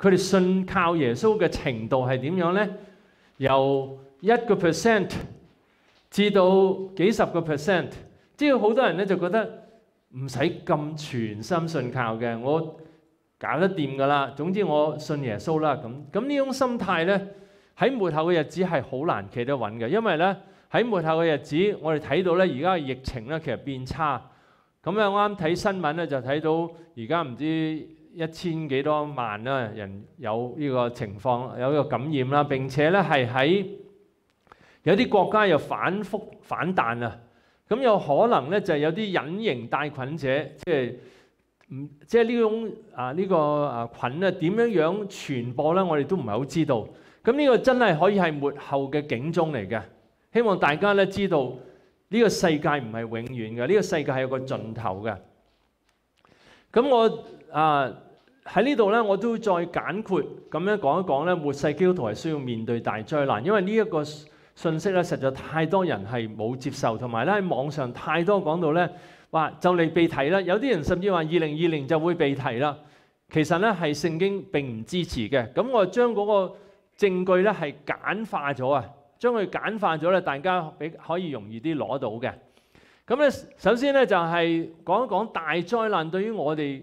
佢哋信靠耶穌嘅程度係點樣咧？由一個 percent 至到幾十個 percent，即係好多人咧就覺得唔使咁全心信靠嘅，我搞得掂噶啦。總之我信耶穌啦。咁咁呢種心態咧，喺末後嘅日子係好難企得穩嘅，因為咧喺末後嘅日子，我哋睇到咧而家疫情咧其實變差。咁咧我啱睇新聞咧就睇到而家唔知。一千幾多萬啦人有呢個情況，有呢個感染啦，並且咧係喺有啲國家又反覆反彈啊，咁有可能咧就有啲隱形帶菌者，即係唔即係呢種啊呢個啊菌咧點樣樣傳播咧，我哋都唔係好知道。咁呢個真係可以係末後嘅警鐘嚟嘅，希望大家咧知道呢個世界唔係永遠嘅，呢個世界係有個盡頭嘅。咁我啊～喺呢度咧，我都再簡括咁樣講一講咧，末世督徒係需要面對大災難，因為呢一個信息咧，實在太多人係冇接受，同埋咧喺網上太多講到咧，話就嚟被提啦。有啲人甚至話二零二零就會被提啦。其實咧，係聖經並唔支持嘅。咁我將嗰個證據咧係簡化咗啊，將佢簡化咗咧，大家比可以容易啲攞到嘅。咁咧，首先咧就係講一講大災難對於我哋。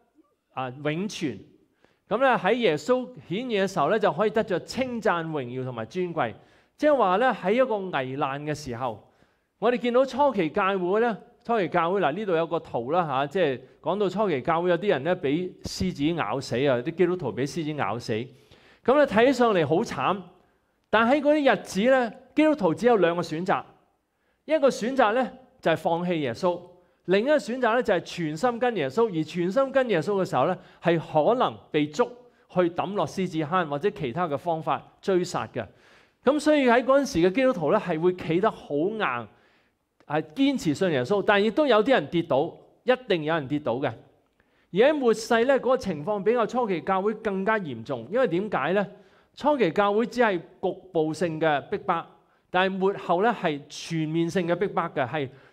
啊永存，咁咧喺耶穌顯現嘅時候咧，就可以得着稱讚榮耀同埋尊貴，即係話咧喺一個危難嘅時候，我哋見到初期教會咧，初期教會嗱呢度有個圖啦嚇，即係講到初期教會有啲人咧俾獅子咬死啊，啲基督徒俾獅子咬死，咁咧睇上嚟好慘，但喺嗰啲日子咧，基督徒只有兩個選擇，一個選擇咧就係放棄耶穌。另一個選擇咧就係全心跟耶穌，而全心跟耶穌嘅時候咧，係可能被捉去抌落獅子坑或者其他嘅方法追殺嘅。咁所以喺嗰陣時嘅基督徒咧係會企得好硬，係堅持信耶穌，但亦都有啲人跌倒，一定有人跌倒嘅。而喺末世咧嗰個情況比較初期教會更加嚴重，因為點解咧？初期教會只係局部性嘅逼迫，但係末後咧係全面性嘅逼迫嘅係。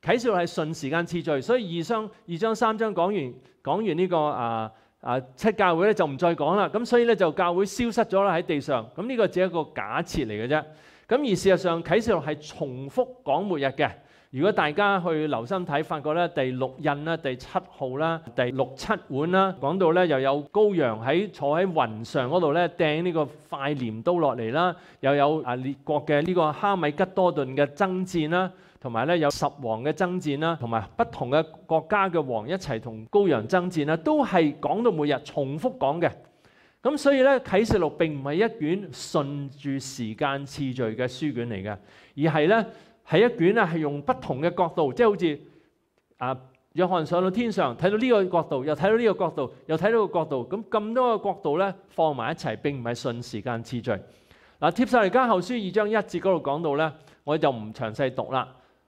啟示錄係順時間次序，所以二章、二章、三章講完讲完呢個啊啊七教會咧就唔再講啦。咁所以咧就教會消失咗啦喺地上。咁呢個只係一個假設嚟嘅啫。咁而事實上啟示錄係重複講末日嘅。如果大家去留心睇，發覺咧第六印啦、第七號啦、第六七碗啦，講到咧又有羔羊喺坐喺雲上嗰度咧掟呢個快镰刀落嚟啦，又有啊列國嘅呢個哈米吉多頓嘅爭戰啦。同埋咧有十王嘅爭戰啦，同埋不同嘅國家嘅王一齊同高陽爭戰啦，都係講到每日重複講嘅。咁所以咧啟示錄並唔係一卷順住時間次序嘅書卷嚟嘅，而係咧系一卷咧係用不同嘅角度，即系好似啊，約翰上到天上睇到呢個角度，又睇到呢個角度，又睇到個角度，咁咁多個角度咧放埋一齊，並唔係順時間次序。嗱，帖撒嚟尼迦後書二章一節嗰度講到咧，我就唔詳細讀啦。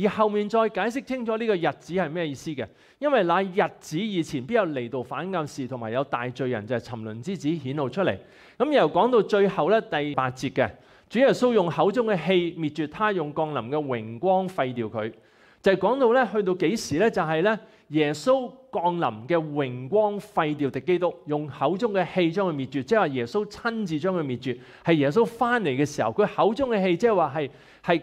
而後面再解釋清楚呢個日子係咩意思嘅，因為那日子以前，必有嚟到反亞事同埋有大罪人就係沉淪之子顯露出嚟。咁由講到最後咧第八節嘅，主耶穌用口中嘅氣滅絕他，用降臨嘅榮光廢掉佢，就係講到咧去到幾時咧，就係咧耶穌降臨嘅榮光廢掉敵基督，用口中嘅氣將佢滅絕，即係話耶穌親自將佢滅絕，係耶穌翻嚟嘅時候，佢口中嘅氣即係話係係。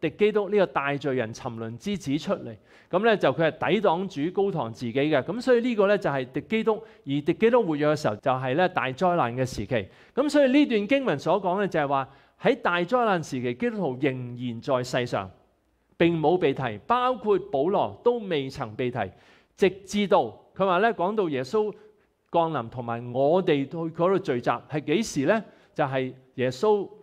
敌基督呢个大罪人沉沦之子出嚟，咁咧就佢系抵挡主高堂自己嘅，咁所以呢个咧就系敌基督。而敌基督活跃嘅时候，就系咧大灾难嘅时期。咁所以呢段经文所讲咧就系话喺大灾难时期，基督徒仍然在世上，并冇被提，包括保罗都未曾被提，直至到佢话咧讲到耶稣降临同埋我哋去嗰度聚集系几时咧？就系耶稣。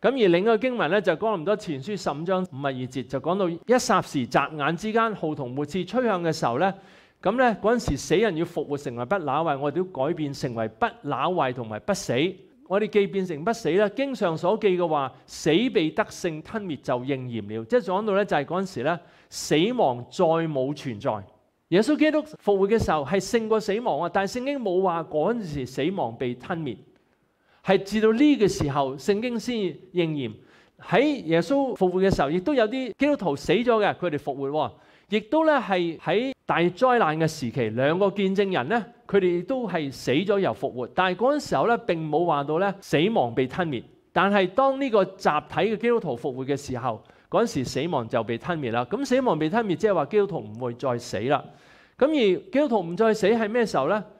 咁而另一個經文咧，就講咁多前書十五章五十二節，就講到一霎時、眨眼之間，號同活字吹向嘅時候咧，咁咧嗰陣時死人要復活，成為不朽壞，我哋都改變成為不朽壞同埋不死。我哋既變成不死咧，經上所記嘅話，死被得勝吞滅就應驗了。即係講到咧，就係嗰陣時咧，死亡再冇存在。耶穌基督復活嘅時候係勝過死亡啊！但係聖經冇話嗰陣時死亡被吞滅。系至到呢個時候，聖經先認言喺耶穌復活嘅時候，亦都有啲基督徒死咗嘅，佢哋復活喎。亦都咧係喺大災難嘅時期，兩個見證人咧，佢哋都係死咗又復活。但係嗰陣時候咧並冇話到咧死亡被吞滅。但係當呢個集體嘅基督徒復活嘅時候，嗰陣時死亡就被吞滅啦。咁死亡被吞滅，即係話基督徒唔會再死啦。咁而基督徒唔再死係咩時候咧？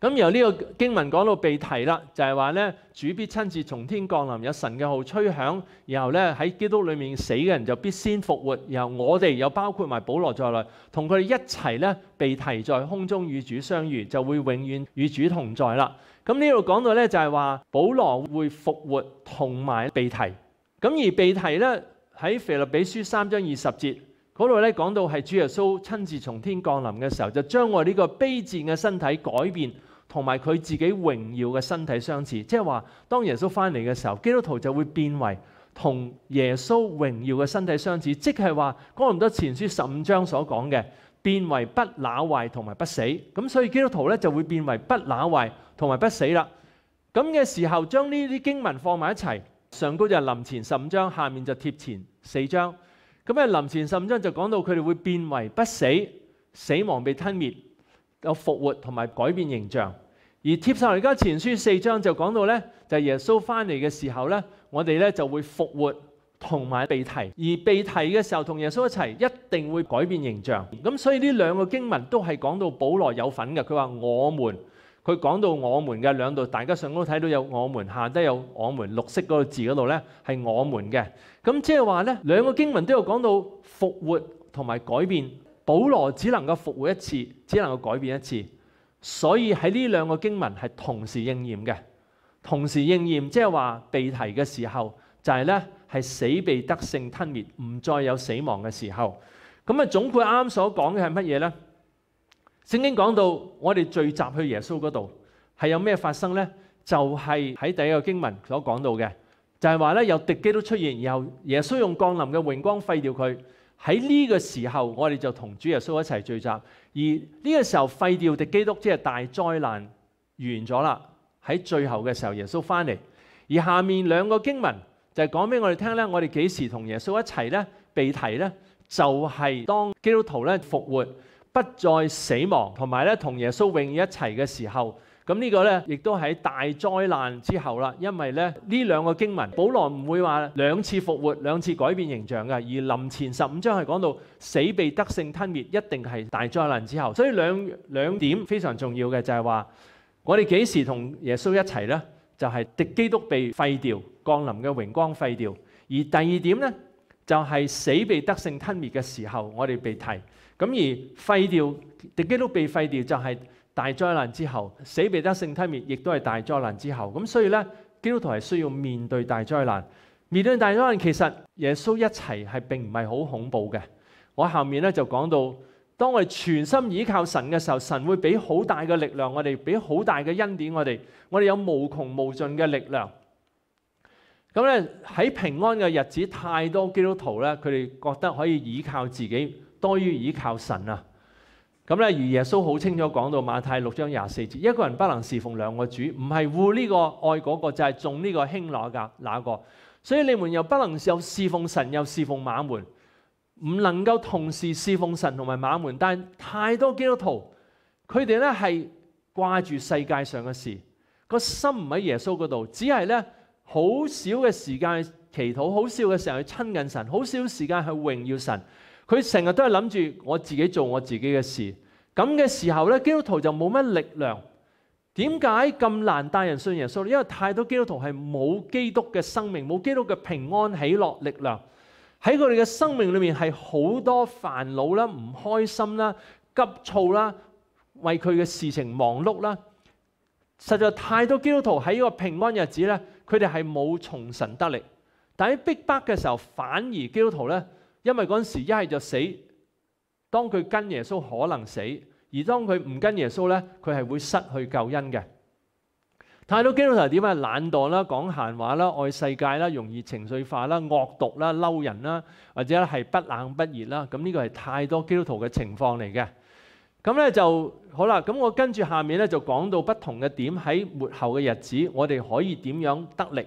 咁由呢個經文講到被提啦，就係話咧主必親自從天降臨，有神嘅號吹響，然後咧喺基督裏面死嘅人就必先復活，然後我哋又包括埋保羅在內，同佢哋一齊咧被提在空中與主相遇，就會永遠與主同在啦。咁呢度講到咧就係話保羅會復活同埋被提。咁而被提咧喺腓立比書三章二十節嗰度咧講到係主耶穌親自從天降臨嘅時候，就將我呢個卑賤嘅身體改變。同埋佢自己榮耀嘅身體相似，即係話當耶穌翻嚟嘅時候，基督徒就會變為同耶穌榮耀嘅身體相似，即係話《哥林多前書》十五章所講嘅變為不朽壞同埋不死。咁所以基督徒咧就會變為不朽壞同埋不死啦。咁嘅時候將呢啲經文放埋一齊，上高就係林前十五章，下面就貼前四章。咁啊临前十五章就講到佢哋會變為不死，死亡被吞滅。有復活同埋改變形象，而帖撒羅尼迦前書四章就講到咧，就耶穌翻嚟嘅時候咧，我哋咧就會復活同埋被提，而被提嘅時候同耶穌一齊，一定會改變形象。咁所以呢兩個經文都係講到保羅有份嘅，佢話我們，佢講到我們嘅兩度，大家上高睇到有我們，下低有我們，綠色嗰個字嗰度咧係我們嘅。咁即係話咧，兩個經文都有講到復活同埋改變。保罗只能够复活一次，只能够改变一次，所以喺呢两个经文系同时应验嘅，同时应验，即系话被提嘅时候就系咧系死被得胜吞灭，唔再有死亡嘅时候。咁啊，总括啱啱所讲嘅系乜嘢咧？圣经讲到我哋聚集去耶稣嗰度，系有咩发生咧？就系喺第一个经文所讲到嘅，就系话咧有敌机都出现，然后耶稣用降临嘅荣光废掉佢。喺呢個時候，我哋就同主耶穌一齊聚集。而呢個時候廢掉的基督即係大災難完咗啦。喺最後嘅時候，耶穌翻嚟。而下面兩個經文就係講俾我哋聽咧，我哋幾時同耶穌一齊咧被提咧，就係當基督徒咧復活，不再死亡，同埋咧同耶穌永遠一齊嘅時候。咁呢個咧，亦都喺大災難之後啦。因為咧，呢兩個經文，保羅唔會話兩次復活、兩次改變形象嘅。而臨前十五章係講到死被德性吞滅，一定係大災難之後。所以兩兩點非常重要嘅就係話，我哋幾時同耶穌一齊呢？就係敵基督被廢掉、降臨嘅榮光廢掉。而第二點呢，就係死被德性吞滅嘅時候，我哋被提。咁而廢掉敵基督被廢掉，就係。大灾难之后，死被得性，吞灭，亦都系大灾难之后。咁所以咧，基督徒系需要面对大灾难。面对大灾难，其实耶稣一齐系并唔系好恐怖嘅。我后面咧就讲到，当我哋全心倚靠神嘅时候，神会俾好大嘅力量我哋，俾好大嘅恩典我哋，我哋有无穷无尽嘅力量。咁咧喺平安嘅日子，太多基督徒咧，佢哋觉得可以倚靠自己，多于倚靠神啊。咁咧，如耶穌好清楚講到馬太六章廿四節：一個人不能侍奉兩個主，唔係護呢個愛嗰個，就係種呢個輕攞噶那個。所以你們又不能又侍奉神又侍奉馬門，唔能夠同時侍奉神同埋馬門。但係太多基督徒，佢哋咧係掛住世界上嘅事，個心唔喺耶穌嗰度，只係咧好少嘅時間祈禱，好少嘅時候去親近神，好少時間去榮耀神。佢成日都系谂住我自己做我自己嘅事，咁嘅时候咧，基督徒就冇乜力量。点解咁难带人信耶稣因为太多基督徒系冇基督嘅生命，冇基督嘅平安喜乐力量，喺佢哋嘅生命里面系好多烦恼啦、唔开心啦、急躁啦、为佢嘅事情忙碌啦。实在太多基督徒喺呢个平安日子咧，佢哋系冇从神得力，但喺逼迫嘅时候反而基督徒咧。因為嗰陣時一係就死，當佢跟耶穌可能死，而當佢唔跟耶穌咧，佢係會失去救恩嘅。太多基督徒點啊？懶惰啦、講閒話啦、愛世界啦、容易情緒化啦、惡毒啦、嬲人啦，或者係不冷不熱啦。咁呢個係太多基督徒嘅情況嚟嘅。咁咧就好啦。咁我跟住下面咧就講到不同嘅點喺末後嘅日子，我哋可以點樣得力？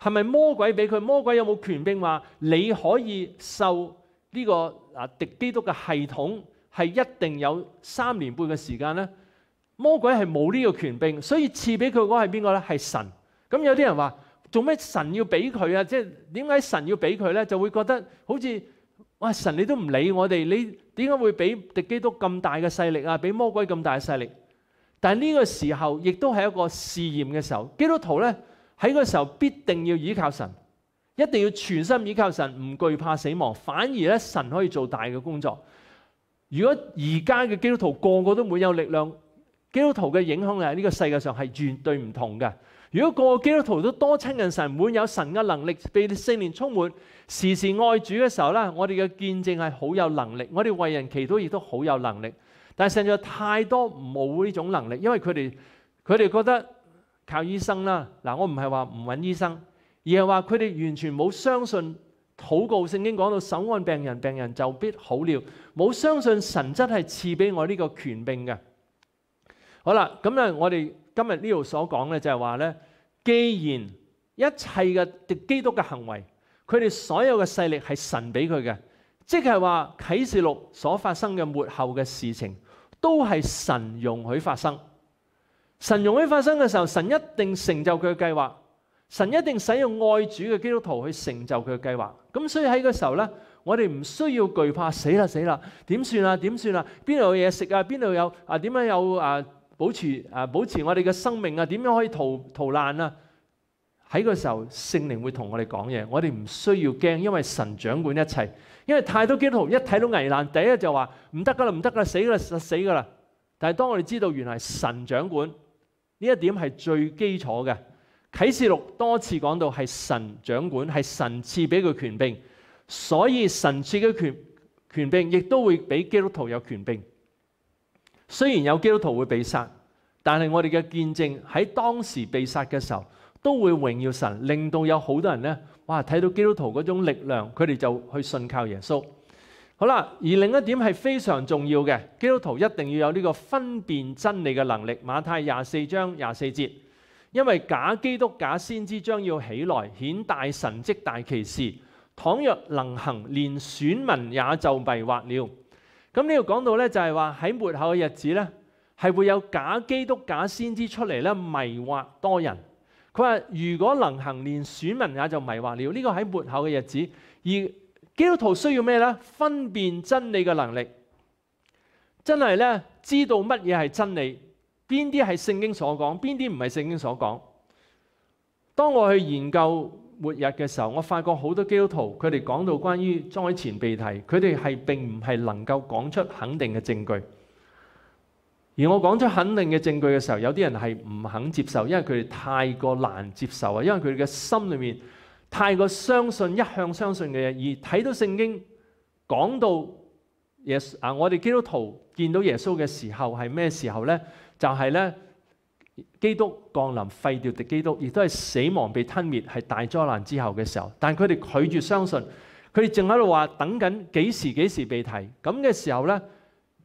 系咪魔鬼俾佢？魔鬼有冇权柄话你可以受呢个啊敌基督嘅系统系一定有三年半嘅时间咧？魔鬼系冇呢个权柄，所以赐俾佢嗰系边个咧？系神。咁有啲人话做咩神要俾佢啊？即系点解神要俾佢咧？就会觉得好似哇神你都唔理我哋，你点解会俾敌基督咁大嘅势力啊？俾魔鬼咁大嘅势力？但系呢个时候亦都系一个试验嘅时候，基督徒咧。喺嗰时候必定要依靠神，一定要全心依靠神，唔惧怕死亡，反而咧神可以做大嘅工作。如果而家嘅基督徒个个都没有力量，基督徒嘅影响力喺呢个世界上系绝对唔同嘅。如果个个基督徒都多亲近神，满有神嘅能力，被圣灵充满，时时爱主嘅时候咧，我哋嘅见证系好有能力，我哋为人祈祷亦都好有能力。但系实在太多冇呢种能力，因为佢哋佢哋觉得。靠醫生啦，嗱我唔係話唔揾醫生，而係話佢哋完全冇相信。禱告聖經講到手按病人，病人就必好了，冇相信神真係賜俾我呢個權柄嘅。好啦，咁啊，我哋今日呢度所講咧就係話咧，既然一切嘅基督嘅行為，佢哋所有嘅勢力係神俾佢嘅，即係話啟示錄所發生嘅末後嘅事情，都係神容許發生。神容许发生嘅时候，神一定成就佢嘅计划，神一定使用爱主嘅基督徒去成就佢嘅计划。咁所以喺个时候咧，我哋唔需要惧怕，死啦死啦，点算啊点算啊，边度有嘢食啊边度有啊点样有啊保持啊保持我哋嘅生命啊点样可以逃逃难啊？喺个时候圣灵会同我哋讲嘢，我哋唔需要惊，因为神掌管一切。因为太多基督徒一睇到危难，第一就话唔得噶啦唔得噶啦死啦实死噶啦。但系当我哋知道原来神掌管。呢一點係最基礎嘅。啟示錄多次講到係神掌管，係神赐俾佢權柄，所以神赐嘅權权柄，亦都會俾基督徒有權柄。雖然有基督徒會被殺，但係我哋嘅見證喺當時被殺嘅時候，都會榮耀神，令到有好多人咧，哇！睇到基督徒嗰種力量，佢哋就去信靠耶穌。好啦，而另一點係非常重要嘅，基督徒一定要有呢個分辨真理嘅能力。馬太廿四章廿四節，因為假基督、假先知將要起來，顯大神蹟、大歧事。倘若能行，連選民也就迷惑了。咁呢度講到咧，就係話喺末後嘅日子咧，係會有假基督、假先知出嚟咧，迷惑多人。佢話如果能行，連選民也就迷惑了。呢個喺末後嘅日子而。基督徒需要咩咧？分辨真理嘅能力，真系咧知道乜嘢系真理，边啲系圣经所讲，边啲唔系圣经所讲。当我去研究末日嘅时候，我发觉好多基督徒佢哋讲到关于灾前避题，佢哋系并唔系能够讲出肯定嘅证据。而我讲出肯定嘅证据嘅时候，有啲人系唔肯接受，因为佢哋太过难接受啊！因为佢哋嘅心里面。太过相信一向相信嘅嘢，而睇到圣经讲到耶稣啊，我哋基督徒见到耶稣嘅时候系咩时候咧？就系咧基督降临废掉敌基督，亦都系死亡被吞灭，系大灾难之后嘅时候。但佢哋拒绝相信，佢哋正喺度话等紧几时几时被提。咁嘅时候咧，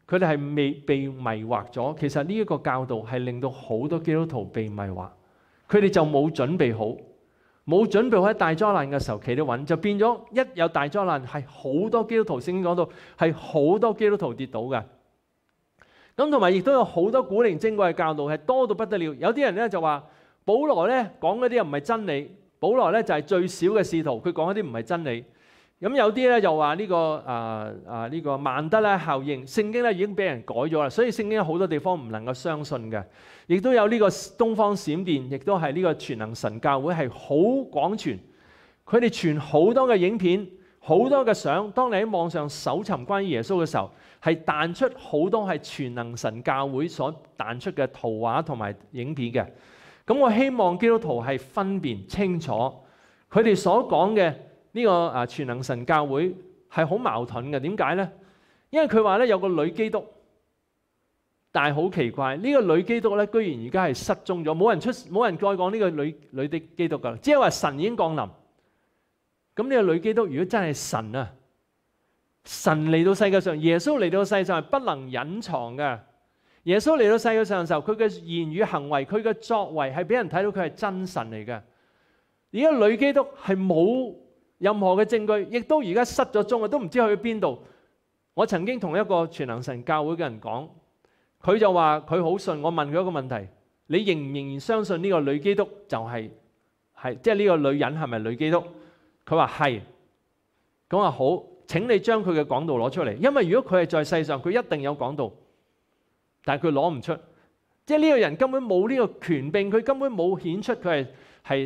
佢哋系未被迷惑咗。其实呢一个教导系令到好多基督徒被迷惑，佢哋就冇准备好。冇準備喺大災難嘅時候企得穩，就變咗一有大災難係好多基督徒，先講到係好多基督徒跌倒嘅。咁同埋亦都有好多古靈精怪嘅教導，係多到不得了。有啲人咧就話：保羅咧講嗰啲又唔係真理，保羅咧就係最少嘅仕徒，佢講嗰啲唔係真理。咁有啲咧又話呢個啊啊呢個曼德拉效應，聖經咧已經俾人改咗啦，所以聖經好多地方唔能夠相信嘅，亦都有呢個東方閃電，亦都係呢個全能神教會係好廣傳，佢哋傳好多嘅影片、好多嘅相。當你喺網上搜尋關於耶穌嘅時候，係彈出好多係全能神教會所彈出嘅圖畫同埋影片嘅。咁我希望基督徒係分辨清楚佢哋所講嘅。呢个啊全能神教会系好矛盾嘅，点解咧？因为佢话咧有个女基督，但系好奇怪呢个女基督咧，居然而家系失踪咗，冇人出冇人再讲呢个女女的基督啦，即系话神已经降临，咁呢个女基督如果真系神啊，神嚟到世界上，耶稣嚟到世界上系不能隐藏嘅。耶稣嚟到世界上嘅时候，佢嘅言语行为，佢嘅作为系俾人睇到佢系真神嚟嘅。而家女基督系冇。任何嘅證據，亦都而家失咗蹤啊！都唔知去邊度。我曾經同一個全能神教會嘅人講，佢就話佢好信。我問佢一個問題：你仍唔仍然相信呢個女基督就係係即係呢個女人係咪女基督？佢話係。咁話好，請你將佢嘅講道攞出嚟，因為如果佢係在世上，佢一定有講道，但係佢攞唔出。即係呢個人根本冇呢個權柄，佢根本冇顯出佢係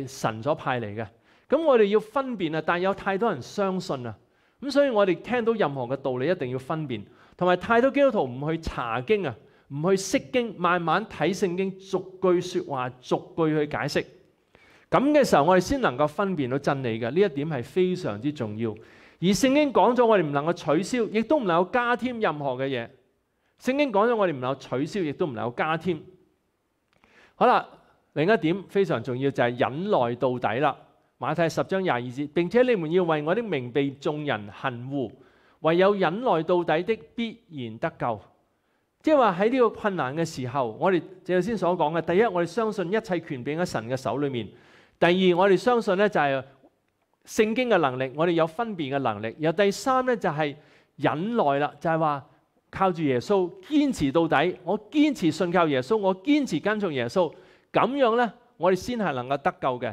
係神所派嚟嘅。咁我哋要分辨啊！但有太多人相信啊，咁所以我哋听到任何嘅道理一定要分辨，同埋太多基督徒唔去查经啊，唔去识经，慢慢睇圣经，逐句说话，逐句去解释。咁嘅时候，我哋先能够分辨到真理嘅呢一点系非常之重要。而圣经讲咗，我哋唔能够取消，亦都唔能够加添任何嘅嘢。圣经讲咗，我哋唔能够取消，亦都唔能够加添。好啦，另一点非常重要就系忍耐到底啦。馬太十章廿二节，并且你们要为我的名被众人恨恶，唯有忍耐到底的必然得救。即系话喺呢个困难嘅时候，我哋就先所讲嘅，第一我哋相信一切权柄喺神嘅手里面；第二我哋相信咧就系圣经嘅能力，我哋有分辨嘅能力。又第三咧就系忍耐啦，就系话靠住耶稣坚持到底。我坚持信靠耶稣，我坚持跟从耶稣，咁样咧我哋先系能够得救嘅。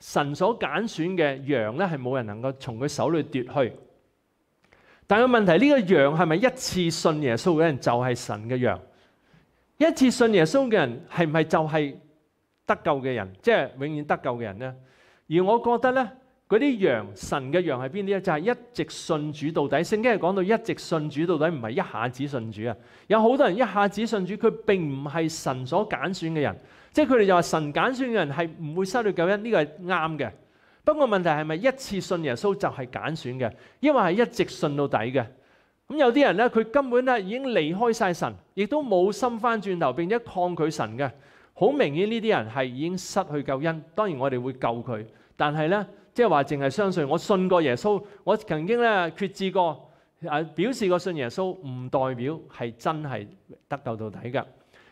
神所拣选嘅羊咧，系冇人能够从佢手里夺去。但系问题呢个羊系咪一次信耶稣嘅人就系神嘅羊？一次信耶稣嘅人系唔系就系得救嘅人？即系永远得救嘅人咧？而我觉得咧，嗰啲羊，神嘅羊系边啲咧？就系一直信主到底。圣经系讲到一直信主到底，唔系一下子信主啊！有好多人一下子信主，佢并唔系神所拣选嘅人。即係佢哋就話神揀選嘅人係唔會失去救恩，呢個係啱嘅。不過問題係咪一次信耶穌就係揀選嘅？因為係一直信到底嘅？咁有啲人咧，佢根本咧已經離開晒神，亦都冇心翻轉頭，並且抗拒神嘅。好明顯呢啲人係已經失去救恩。當然我哋會救佢，但係咧即係話淨係相信我信過耶穌，我曾經咧決志過，表示過信耶穌，唔代表係真係得救到底嘅。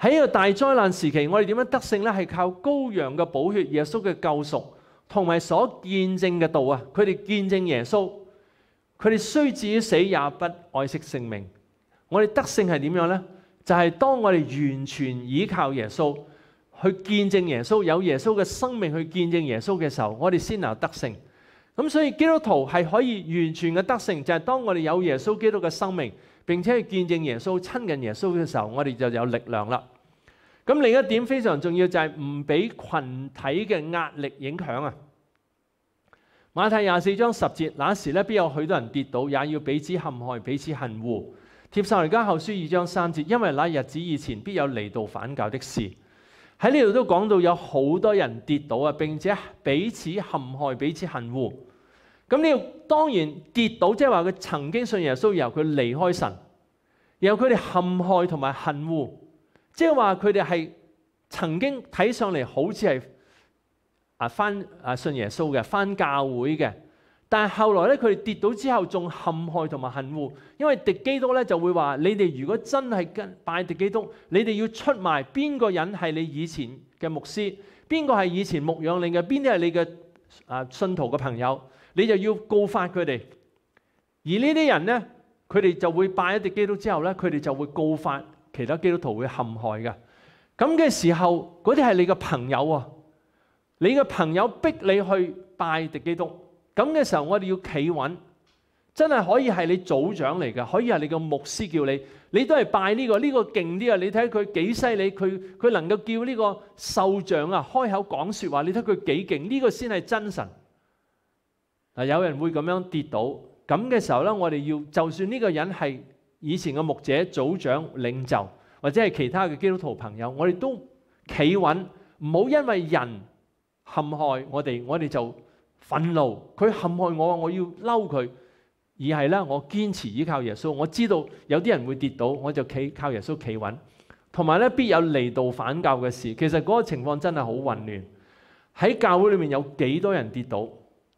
喺呢个大灾难时期，我哋点样得胜呢？系靠羔羊嘅补血、耶稣嘅救赎，同埋所见证嘅道啊！佢哋见证耶稣，佢哋虽至于死也不爱惜性命。我哋得胜系点样呢？就系当我哋完全依靠耶稣去见证耶稣，有耶稣嘅生命去见证耶稣嘅时候，我哋先能得胜。咁所以基督徒系可以完全嘅得胜，就系当我哋有耶稣基督嘅生命。並且去見證耶穌親近耶穌嘅時候，我哋就有力量啦。咁另一點非常重要就係唔俾群體嘅壓力影響啊。馬太廿四章十節，那時咧必有許多人跌倒，也要彼此陷害，彼此恨惡。帖撒羅家後書二章三節，因為那日子以前必有離道反教的事。喺呢度都講到有好多人跌倒啊，並且彼此陷害，彼此恨惡。咁呢？當然跌倒，即係話佢曾經信耶穌，然後佢離開神，然後佢哋陷害同埋恨惡，即係話佢哋係曾經睇上嚟好似係啊翻啊信耶穌嘅，翻教會嘅。但係後來咧，佢哋跌倒之後，仲陷害同埋恨惡，因為敵基督咧就會話：你哋如果真係跟拜敵基督，你哋要出賣邊個人係你以前嘅牧師，邊個係以前牧養你嘅，邊啲係你嘅啊信徒嘅朋友。你就要告发佢哋，而呢啲人咧，佢哋就會拜一啲基督之後咧，佢哋就會告發其他基督徒會陷害嘅。咁嘅時候，嗰啲係你嘅朋友啊！你嘅朋友逼你去拜一基督，咁嘅時候，我哋要企穩，真係可以係你組長嚟嘅，可以係你嘅牧師叫你，你都係拜呢個，呢個勁啲啊！你睇佢幾犀利，佢佢能夠叫呢個兽像啊開口講说話，你睇佢幾勁，呢個先係真神。嗱，有人會咁樣跌倒，咁嘅時候咧，我哋要就算呢個人係以前嘅牧者、組長、領袖，或者係其他嘅基督徒朋友，我哋都企穩，唔好因為人陷害我哋，我哋就憤怒。佢陷害我我要嬲佢，而係咧，我堅持依靠耶穌。我知道有啲人會跌倒，我就企靠耶穌企穩。同埋咧，必有離道反教嘅事。其實嗰個情況真係好混亂。喺教會裏面有幾多人跌倒？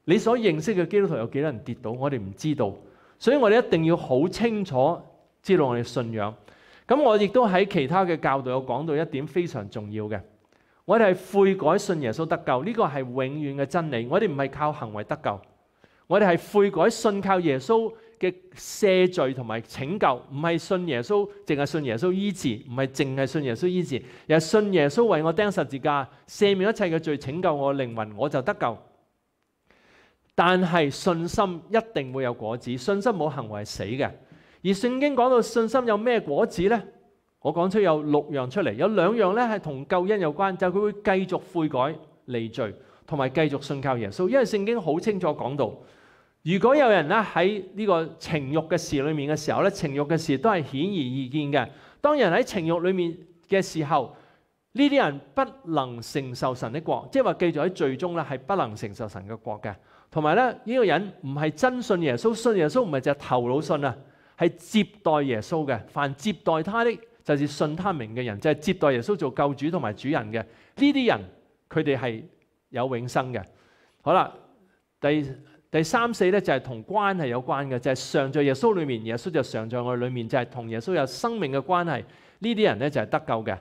你所認識嘅基督徒有幾多人跌倒？我哋唔知道，所以我哋一定要好清楚知道我哋信仰。咁我亦都喺其他嘅教導有講到一點非常重要嘅，我哋係悔改信耶穌得救，呢個係永遠嘅真理。我哋唔係靠行為得救，我哋係悔改信靠耶穌嘅赦罪同埋拯救，唔係信耶穌淨係信耶穌醫治，唔係淨係信耶穌醫治，而係信耶穌為我釘十字架，赦免一切嘅罪，拯救我靈魂，我就得救。但系信心一定会有果子，信心冇行为死嘅。而圣经讲到信心有咩果子呢？我讲出有六样出嚟，有两样咧系同救恩有关，就佢会继续悔改离罪，同埋继续信靠耶稣。因为圣经好清楚讲到，如果有人咧喺呢个情欲嘅事里面嘅时候咧，情欲嘅事都系显而易见嘅。当人喺情欲里面嘅时候，呢啲人不能承受神的国，即系话记住喺最终咧系不能承受神嘅国嘅。同埋咧，呢個人唔係真信耶穌，信耶穌唔係就係頭腦信啊，係接待耶穌嘅。凡接待他的，就是信他名嘅人，就係接待耶穌做救主同埋主人嘅。呢啲人佢哋係有永生嘅。好啦，第第三四咧就係同關係有關嘅，就係常在耶穌裏面，耶穌就常在我裏面，就係同耶穌有生命嘅關係。呢啲人咧就係得救嘅，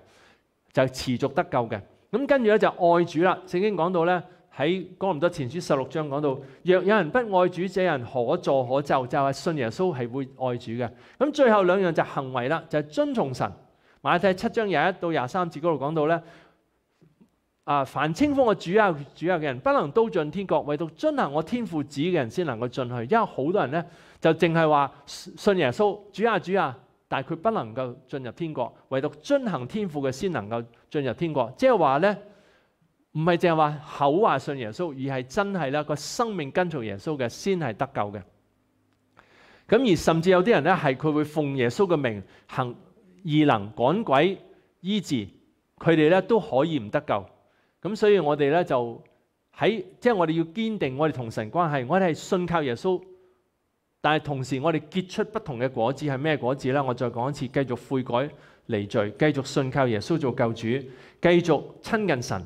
就係持續得救嘅。咁跟住咧就愛主啦。聖經講到咧。喺《講唔多前书》十六章讲到，若有人不爱主这人可助可就，就系信耶稣系会爱主嘅。咁最后两样就行为啦，就系遵从神。马太七章廿一到廿三节嗰度讲到咧，啊，凡清风嘅主啊主啊嘅人，不能都进天国，唯独遵行我天父旨嘅人先能够进去。因为好多人咧就净系话信耶稣主啊主啊，但系佢不能够进入天国，唯独遵行天父嘅先能够进入天国。即系话咧。唔系净系话口话信耶稣，而系真系咧个生命跟从耶稣嘅，先系得救嘅。咁而甚至有啲人咧系佢会奉耶稣嘅名行异能赶鬼医治，佢哋咧都可以唔得救。咁所以我哋咧就喺即系我哋要坚定我哋同神关系，我哋系信靠耶稣，但系同时我哋结出不同嘅果子系咩果子咧？我再讲一次，继续悔改离罪，继续信靠耶稣做救主，继续亲近神。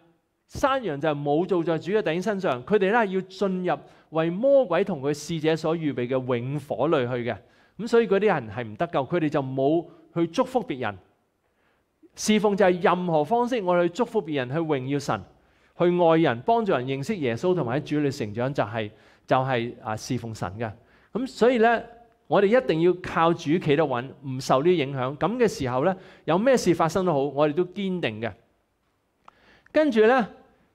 山羊就系冇做在主嘅顶身上，佢哋咧要进入为魔鬼同佢侍者所预备嘅永火里去嘅，咁所以嗰啲人系唔得救，佢哋就冇去祝福别人。侍奉就系任何方式，我哋去祝福别人，去荣耀神，去爱人，帮助人认识耶稣，同埋喺主里成长，就系就系啊侍奉神嘅。咁所以咧，我哋一定要靠主企得稳，唔受呢啲影响。咁嘅时候咧，有咩事发生都好，我哋都坚定嘅。跟住咧。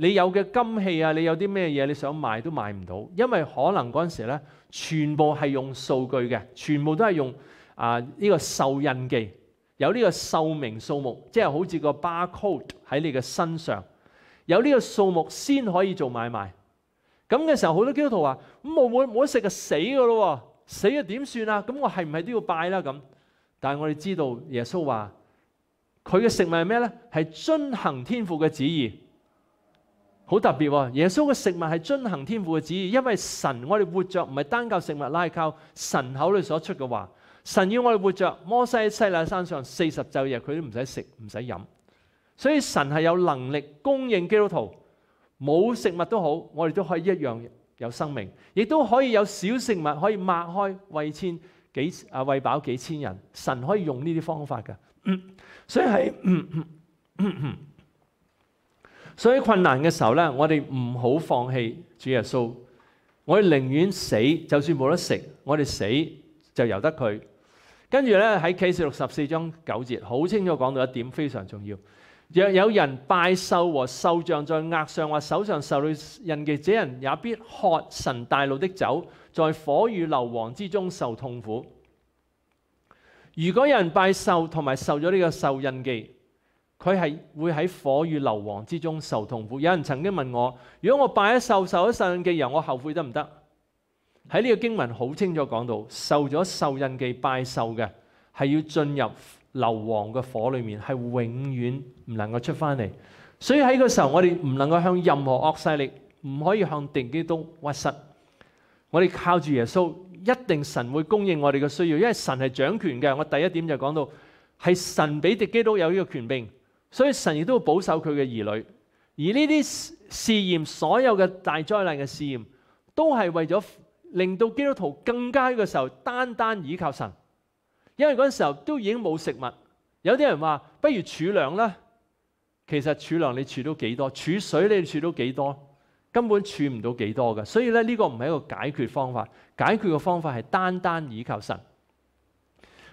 你有嘅金器啊，你有啲咩嘢你想买都买唔到，因为可能嗰阵时咧，全部系用数据嘅，全部都系用啊呢个受印記，有呢个壽命数目，即系好似个 barcode 喺你嘅身上，有呢个数目先可以做买卖。咁嘅时候好多基督徒话：，咁我冇冇得食就死噶咯，死咗点算啊？咁我系唔系都要拜啦？咁，但系我哋知道耶稣话佢嘅食物系咩咧？系遵行天父嘅旨意。好特別喎！耶穌嘅食物係遵行天父嘅旨意，因為神，我哋活着唔係單靠食物，拉靠神口裏所出嘅話。神要我哋活着，摩西喺西奈山上四十昼夜，佢都唔使食，唔使飲。所以神係有能力供應基督徒冇食物都好，我哋都可以一樣有生命，亦都可以有小食物可以擘開喂千几啊喂飽幾千人。神可以用呢啲方法嘅，所以喺。所以困难嘅时候咧，我哋唔好放弃主耶稣，我哋宁愿死，就算冇得食，我哋死就由得佢。跟住咧喺启示六十四章九节，好清楚讲到一点非常重要：若有人拜兽和兽像，在额上或手上受了印记，这人也必喝神大怒的酒，在火与硫磺之中受痛苦。如果有人拜兽同埋受咗呢个兽印记。佢係會喺火與硫磺之中受痛苦。有人曾經問我：如果我拜一受受咗受印記，由我後悔得唔得？喺呢個經文好清楚講到，受咗受印記拜受嘅係要進入硫磺嘅火裏面，係永遠唔能夠出翻嚟。所以喺個時候，我哋唔能夠向任何惡勢力，唔可以向敵基督屈膝。我哋靠住耶穌，一定神會供應我哋嘅需要，因為神係掌權嘅。我第一點就講到，係神俾敵基督有呢個權柄。所以神亦都要保守佢嘅儿女，而呢啲试验，所有嘅大灾难嘅试验，都系为咗令到基督徒更加嘅时候单单倚靠神，因为嗰阵时候都已经冇食物，有啲人话不如储粮啦，其实储粮你储到几多，储水你储到几多，根本储唔到几多嘅，所以咧呢个唔系一个解决方法，解决嘅方法系单单倚靠神。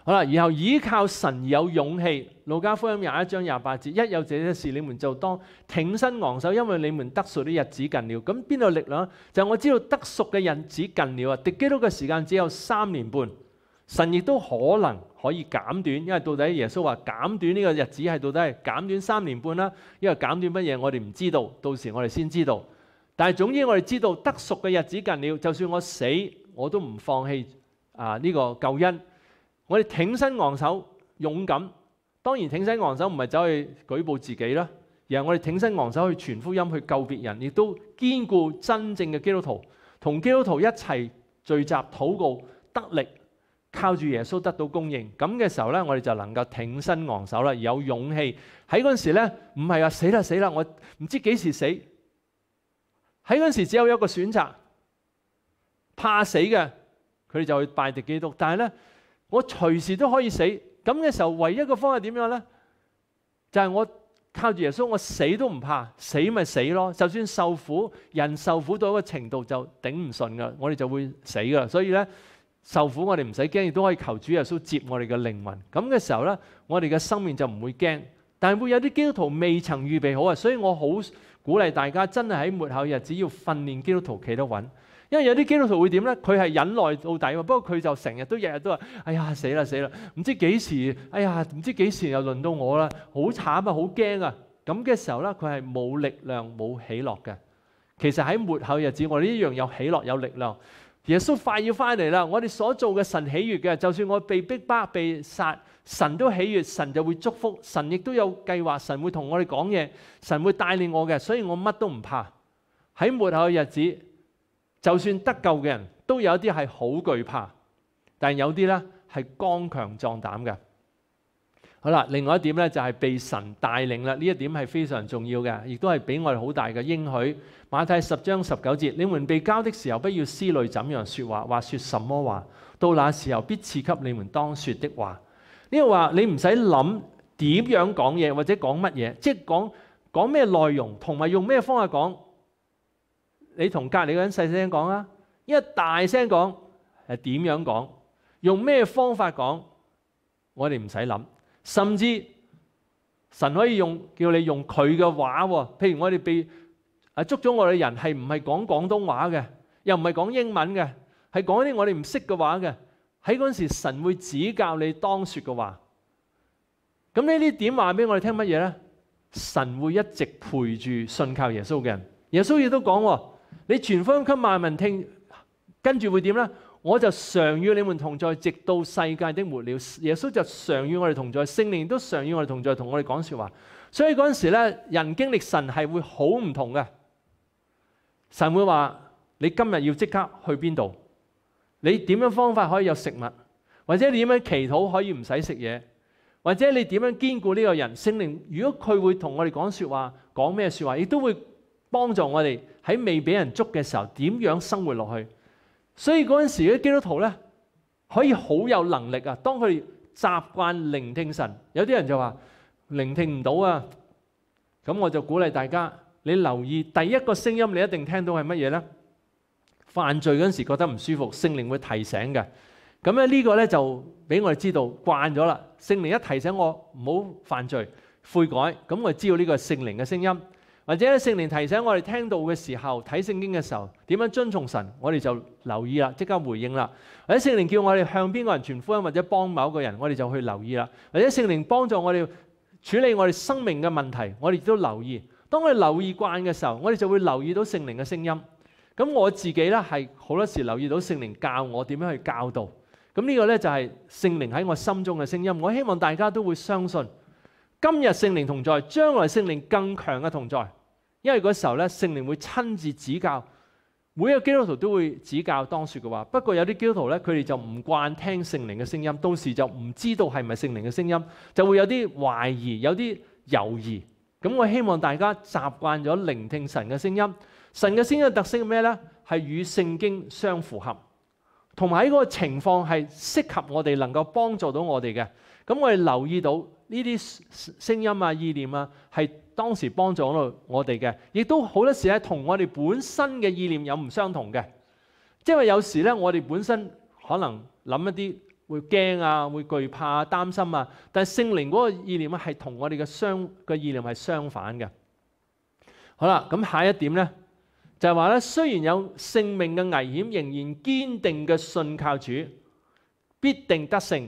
好啦，然後依靠神有勇氣。路加福音廿一章廿八節，一有這些事，你們就當挺身昂首，因為你們得熟的日子近了。咁邊度力量？就我知道得熟嘅日子近了啊！迪基督嘅時間只有三年半，神亦都可能可以減短，因為到底耶穌話減短呢個日子係到底係減短三年半啦。因為減短乜嘢，我哋唔知道，到時我哋先知道。但係總之我哋知道得熟嘅日子近了，就算我死我都唔放棄啊！呢個救恩。我哋挺身昂首，勇敢。當然挺身昂首唔係走去舉報自己啦，而係我哋挺身昂首去傳福音、去救別人，亦都兼固真正嘅基督徒，同基督徒一齊聚集禱告，得力靠住耶穌得到供應。咁嘅時候咧，我哋就能夠挺身昂首啦，有勇氣喺嗰陣時咧，唔係話死啦死啦，我唔知幾時死。喺嗰陣時只有一個選擇，怕死嘅佢哋就去拜敵基督，但係咧。我隨時都可以死，咁嘅時候唯一嘅方法點樣呢？就係我靠住耶穌，我死都唔怕，死咪死咯。就算受苦，人受苦到一個程度就頂唔順噶，我哋就會死噶。所以呢，受苦我哋唔使驚，亦都可以求主耶穌接我哋嘅靈魂。咁嘅時候呢，我哋嘅生命就唔會驚。但會有啲基督徒未曾預備好啊，所以我好鼓勵大家，真係喺末後日子要訓練基督徒企得穩。因为有啲基督徒会点咧？佢系忍耐到底不过佢就成日都日日都话：哎呀死啦死啦！唔知几时，哎呀唔知几时又轮到我啦！好惨啊，好惊啊！咁嘅时候咧，佢系冇力量冇喜樂嘅。其实喺末后嘅日子，我哋一样有喜樂有力量。耶稣快要翻嚟啦，我哋所做嘅神喜悦嘅。就算我被逼巴被杀，神都喜悦，神就会祝福，神亦都有计划，神会同我哋讲嘢，神会带领我嘅，所以我乜都唔怕。喺末后嘅日子。就算得救嘅人都有一啲係好惧怕，但有啲咧係剛強壯膽嘅。好啦，另外一點咧就係被神帶領啦，呢一點係非常重要嘅，亦都係俾我哋好大嘅應許。馬太十章十九節：你們被交的時候，不要思慮怎樣说話或說什麼話，到那時候必赐給你們當说的話。呢個話你唔使諗點樣講嘢或者講乜嘢，即係講講咩內容同埋用咩方法講。你同隔篱嗰人细声讲啊，因为大声讲系点样讲，用咩方法讲，我哋唔使谂，甚至神可以用叫你用佢嘅话。譬如我哋被啊捉咗我哋人，系唔系讲广东话嘅，又唔系讲英文嘅，系讲啲我哋唔识嘅话嘅。喺嗰时，神会指教你当说嘅话。咁呢啲点话俾我哋听乜嘢咧？神会一直陪住信靠耶稣嘅人。耶稣亦都讲。你全福音给万民听，跟住会点呢？我就常与你们同在，直到世界的末了。耶稣就常与我哋同在，圣灵都常与我哋同在，同我哋讲说话。所以嗰阵时咧，人经历神系会好唔同嘅。神会话：你今日要即刻去边度？你点样方法可以有食物？或者你点样祈祷可以唔使食嘢？或者你点样兼顾呢个人？圣灵如果佢会同我哋讲说话，讲咩说话，亦都会帮助我哋。喺未俾人捉嘅时候，点样生活落去？所以嗰阵时啲基督徒咧，可以好有能力啊。当佢习惯聆听神，有啲人就话聆听唔到啊。咁我就鼓励大家，你留意第一个声音，你一定听到系乜嘢咧？犯罪嗰阵时觉得唔舒服，圣灵会提醒嘅。咁咧呢个咧就俾我哋知道惯咗啦。圣灵一提醒我唔好犯罪悔改，咁我知道呢个圣灵嘅声音。或者聖靈提醒我哋聽到嘅時候睇聖經嘅時候點樣遵從神，我哋就留意啦，即刻回應啦。或者聖靈叫我哋向邊個人傳福音，或者幫某一個人，我哋就去留意啦。或者聖靈幫助我哋處理我哋生命嘅問題，我哋都留意。當我哋留意慣嘅時候，我哋就會留意到聖靈嘅聲音。咁我自己咧係好多時留意到聖靈教我點樣去教導。咁呢個咧就係聖靈喺我心中嘅聲音。我希望大家都會相信，今日聖靈同在，將來聖靈更強嘅同在。因为嗰时候咧，圣灵会亲自指教，每一个基督徒都会指教当说嘅话。不过有啲基督徒咧，佢哋就唔惯听圣灵嘅声音，到时就唔知道系咪圣灵嘅声音，就会有啲怀疑，有啲犹豫。咁我希望大家习惯咗聆听神嘅声音。神嘅声音嘅特色咩咧？系与圣经相符合，同埋喺嗰个情况系适合我哋能够帮助到我哋嘅。咁我哋留意到。呢啲声音啊、意念啊，系当时帮助到我哋嘅，亦都好多时咧，同我哋本身嘅意念有唔相同嘅。即係有时咧，我哋本身可能谂一啲会惊啊、会惧怕、担心啊，但系圣灵嗰个意念啊，系同我哋嘅相嘅意念系相反嘅。好啦，咁下一点咧，就系话咧，虽然有性命嘅危险，仍然坚定嘅信靠主，必定得胜。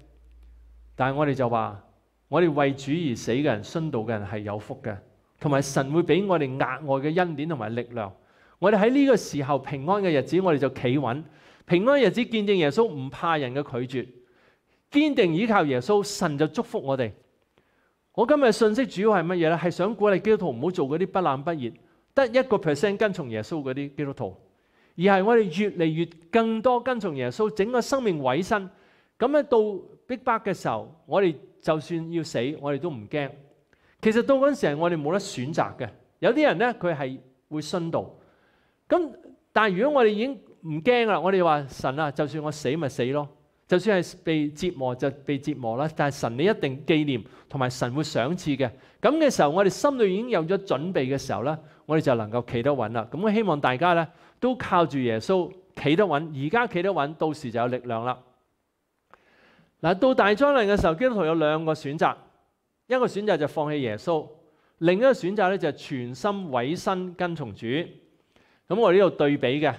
但系我哋就话，我哋为主而死嘅人、殉道嘅人系有福嘅，同埋神会俾我哋额外嘅恩典同埋力量。我哋喺呢个时候平安嘅日子，我哋就企稳。平安日子见证耶稣唔怕人嘅拒绝，坚定依靠耶稣，神就祝福我哋。我今日信息主要系乜嘢咧？系想鼓励基督徒唔好做嗰啲不冷不热，得一个 percent 跟从耶稣嗰啲基督徒，而系我哋越嚟越更多跟从耶稣，整个生命委身。咁咧到。逼迫嘅时候，我哋就算要死，我哋都唔惊。其实到嗰阵时，我哋冇得选择嘅。有啲人咧，佢系会信道。咁但系如果我哋已经唔惊啦，我哋话神啊，就算我死咪死咯，就算系被折磨就被折磨啦。但系神你一定纪念，同埋神会赏赐嘅。咁嘅时候，我哋心里已经有咗准备嘅时候咧，我哋就能够企得稳啦。咁我希望大家咧都靠住耶稣企得稳，而家企得稳，到时就有力量啦。嗱，到大灾难嘅時候，基督徒有兩個選擇，一個選擇就放棄耶穌，另一個選擇咧就全心委身跟從主。咁我呢度對比嘅，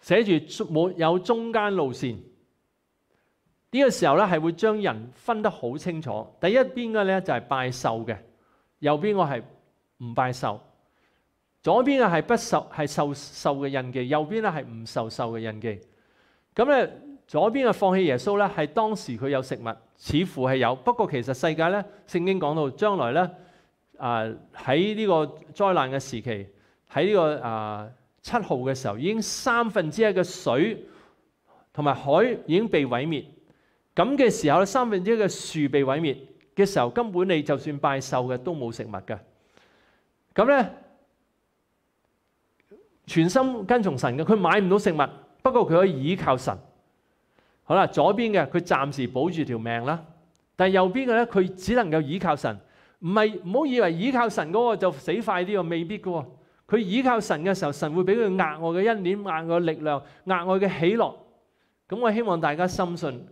寫住沒有中間路線。呢個時候咧係會將人分得好清楚，第一邊嘅咧就係拜寿嘅，右邊个係唔拜寿。左邊嘅係不受系受受嘅印記，右邊咧係唔受受嘅印記。咁咧。左邊嘅放棄耶穌咧，係當時佢有食物，似乎係有。不過其實世界咧，聖經講到將來咧，啊喺呢個災難嘅時期，喺呢個啊七號嘅時候，已經三分之一嘅水同埋海已經被毀滅。咁嘅時候咧，三分之一嘅樹被毀滅嘅時候，根本你就算拜壽嘅都冇食物嘅。咁咧，全心跟從神嘅，佢買唔到食物，不過佢可以依靠神。好啦，左边嘅佢暂时保住条命啦，但系右边嘅咧，佢只能够倚靠神，唔系唔好以为倚靠神嗰个就死快啲，又未必噶。佢倚靠神嘅时候，神会俾佢额外嘅恩典、额外嘅力量、额外嘅喜乐。咁我希望大家深信，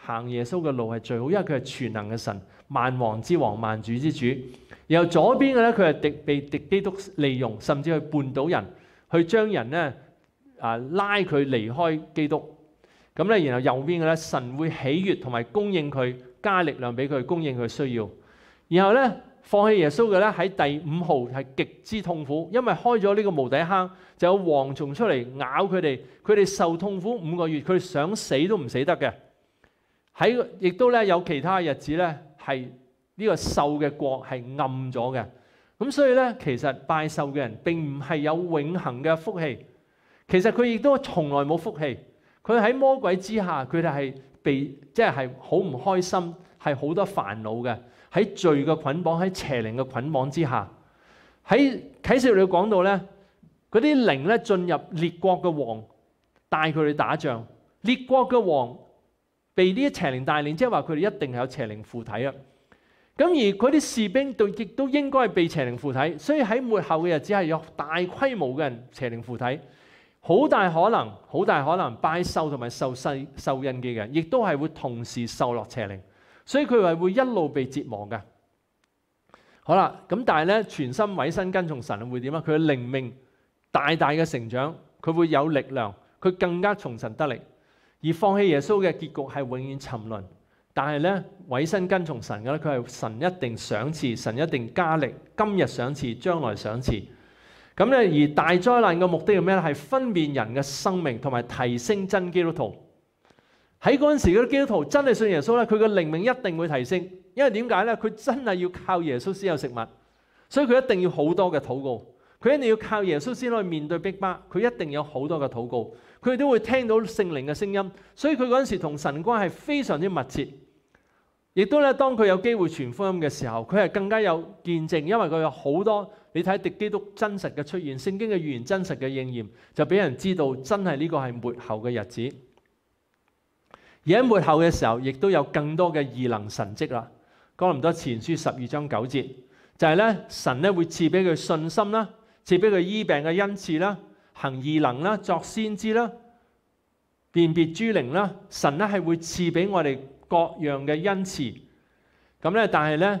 行耶稣嘅路系最好，因为佢系全能嘅神，万王之王，万主之主。然后左边嘅咧，佢系敌被敌基督利用，甚至去绊倒人，去将人咧啊拉佢离开基督。咁咧，然後右邊嘅咧，神會喜悦同埋供應佢，加力量俾佢，供應佢需要。然後咧，放棄耶穌嘅咧，喺第五號係極之痛苦，因為開咗呢個無底坑，就有蝗蟲出嚟咬佢哋，佢哋受痛苦五個月，佢哋想死都唔死得嘅。喺亦都咧有其他日子咧，係呢個受嘅國係暗咗嘅。咁所以咧，其實拜受嘅人並唔係有永恆嘅福氣，其實佢亦都從來冇福氣。佢喺魔鬼之下，佢哋係被即系好唔開心，係好多煩惱嘅。喺罪嘅捆綁，喺邪靈嘅捆綁之下，喺啟示錄講到咧，嗰啲靈咧進入列國嘅王帶佢哋打仗，列國嘅王被呢啲邪靈帶領，即係話佢哋一定係有邪靈附體啊。咁而嗰啲士兵對亦都應該係被邪靈附體，所以喺末後嘅日子係有大規模嘅人邪靈附體。好大可能，好大可能，拜受同埋受受恩嘅嘅，亦都系会同时受落邪灵，所以佢系会一路被折磨噶。好啦，咁但系咧，全心委身跟从神会点啊？佢嘅灵命大大嘅成长，佢会有力量，佢更加从神得力。而放弃耶稣嘅结局系永远沉沦。但系咧，委身跟从神嘅咧，佢系神一定赏赐，神一定加力，今日赏赐，将来赏赐。咁咧，而大災難嘅目的系咩咧？系分辨人嘅生命，同埋提升真基督徒。喺嗰陣時，嗰啲基督徒真係信耶穌咧，佢嘅靈命一定會提升。因為點解咧？佢真係要靠耶穌先有食物，所以佢一定要好多嘅禱告。佢一定要靠耶穌先可以面對逼迫，佢一定有好多嘅禱告。佢哋都會聽到聖靈嘅聲音，所以佢嗰陣時同神關係非常之密切。亦都咧，當佢有機會傳福音嘅時候，佢係更加有見證，因為佢有好多。你睇，迪基督真實嘅出現，聖經嘅預言真實嘅應驗，就俾人知道真係呢個係末後嘅日子。而喺末後嘅時候，亦都有更多嘅異能神迹啦。講唔多，前書十二章九節就係咧，神咧會赐俾佢信心啦，赐俾佢醫病嘅恩賜啦，行異能啦，作先知啦，辨別諸靈啦。神咧係會赐俾我哋各樣嘅恩賜。咁咧，但係咧。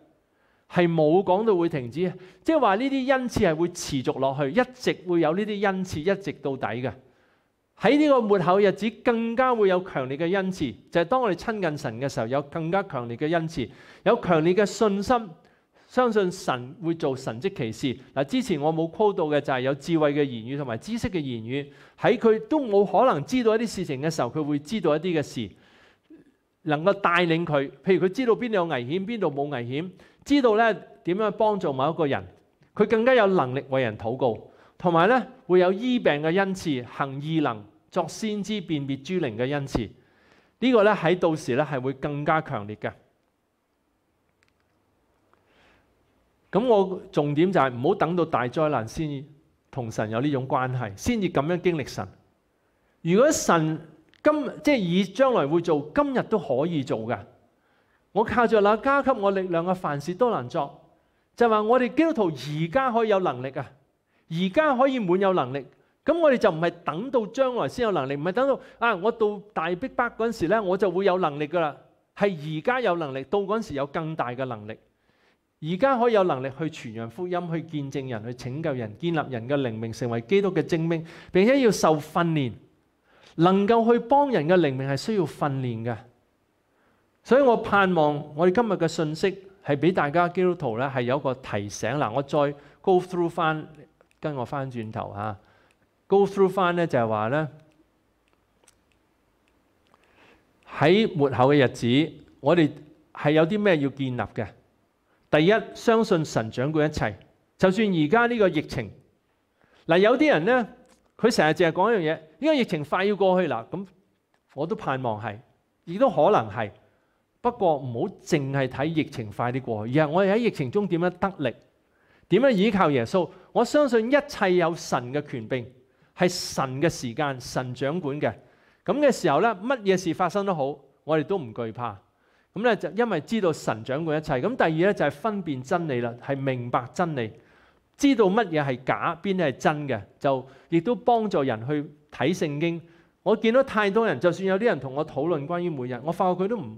系冇講到會停止，即係話呢啲恩賜係會持續落去，一直會有呢啲恩賜，一直到底嘅喺呢個末後日子更加會有強烈嘅恩賜，就係當我哋親近神嘅時候，有更加強烈嘅恩賜，有強烈嘅信心，相信神會做神迹奇事嗱。之前我冇 call 到嘅就係有智慧嘅言語同埋知識嘅言語，喺佢都冇可能知道一啲事情嘅時候，佢會知道一啲嘅事，能夠帶領佢，譬如佢知道邊度有危險，邊度冇危險。知道咧點樣幫助某一個人，佢更加有能力為人祷告，同埋咧會有醫病嘅恩赐、行异能、作先知、辨別諸靈嘅恩赐。呢個咧喺到時咧係會更加強烈嘅。咁我重點就係唔好等到大災難先同神有呢種關係，先至咁樣經歷神。如果神今即系以將來會做，今日都可以做嘅。我靠着那加给我力量嘅凡事都能作。就话我哋基督徒而家可以有能力啊，而家可以满有能力。咁我哋就唔系等到将来先有能力，唔系等到啊我到大逼迫嗰阵时咧，我就会有能力噶啦。系而家有能力，到嗰阵时有更大嘅能力。而家可以有能力去传扬福音，去见证人，去拯救人，建立人嘅灵命，成为基督嘅证明，并且要受训练，能够去帮人嘅灵命系需要训练嘅。所以我盼望我哋今日嘅信息係俾大家基督徒咧係有个個提醒嗱，我再 go through 翻，跟我翻轉頭嚇，go through 翻咧就係話咧喺末後嘅日子，我哋係有啲咩要建立嘅？第一，相信神掌管一切，就算而家呢個疫情，嗱有啲人咧佢成日淨係講一樣嘢，呢個疫情快要過去啦，咁我都盼望係，亦都可能係。不過唔好淨係睇疫情快啲過，而係我哋喺疫情中點樣得力，點樣依靠耶穌？我相信一切有神嘅權柄，係神嘅時間，神掌管嘅。咁嘅時候咧，乜嘢事發生都好，我哋都唔惧怕。咁咧就因為知道神掌管一切。咁第二咧就係分辨真理啦，係明白真理，知道乜嘢係假，邊啲係真嘅，就亦都幫助人去睇聖經。我見到太多人，就算有啲人同我討論關於每日，我發覺佢都唔。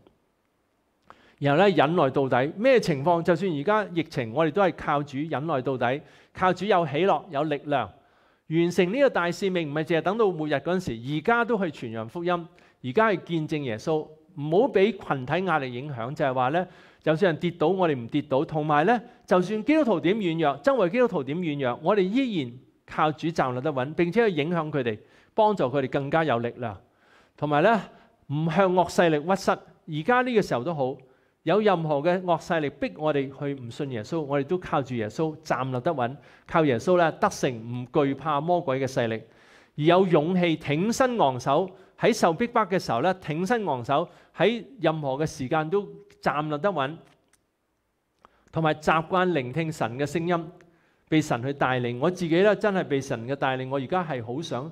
然後咧，忍耐到底咩情況？就算而家疫情，我哋都係靠主忍耐到底，靠主有喜樂有力量完成呢個大使命，唔係淨係等到末日嗰陣時。而家都去傳揚福音，而家去見證耶穌，唔好俾群體壓力影響。就係話咧，就算人跌倒，我哋唔跌倒；同埋咧，就算基督徒點軟弱，周圍基督徒點軟弱，我哋依然靠主站立得穩。並且去影響佢哋，幫助佢哋更加有力量。同埋咧，唔向惡勢力屈膝。而家呢個時候都好。有任何嘅恶势力逼我哋去唔信耶稣，我哋都靠住耶稣站立得稳，靠耶稣咧得胜，唔惧怕魔鬼嘅势力，而有勇气挺身昂首喺受逼迫嘅时候咧，挺身昂首喺任何嘅时间都站立得稳，同埋习惯聆听神嘅声音，被神去带领。我自己咧真系被神嘅带领，我而家系好想。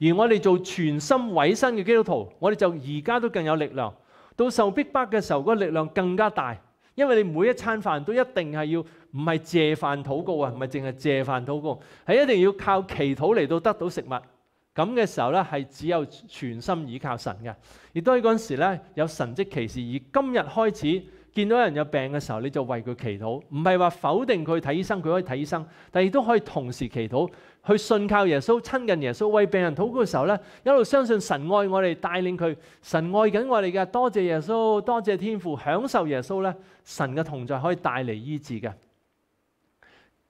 而我哋做全心委身嘅基督徒，我哋就而家都更有力量。到受逼迫嘅时候，嗰力量更加大，因为你每一餐饭都一定系要，唔系借饭祷告啊，唔系净系借饭祷告，系一定要靠祈祷嚟到得到食物。咁嘅时候咧，系只有全心倚靠神嘅。亦都喺嗰阵时咧，有神迹歧事。而今日开始，见到人有病嘅时候，你就为佢祈祷，唔系话否定佢睇医生，佢可以睇医生，但亦都可以同时祈祷。去信靠耶穌，親近耶穌，為病人祷告嘅時候咧，一路相信神愛我哋，帶領佢神愛緊我哋嘅。多謝耶穌，多謝天父，享受耶穌咧神嘅同在，可以帶嚟醫治嘅。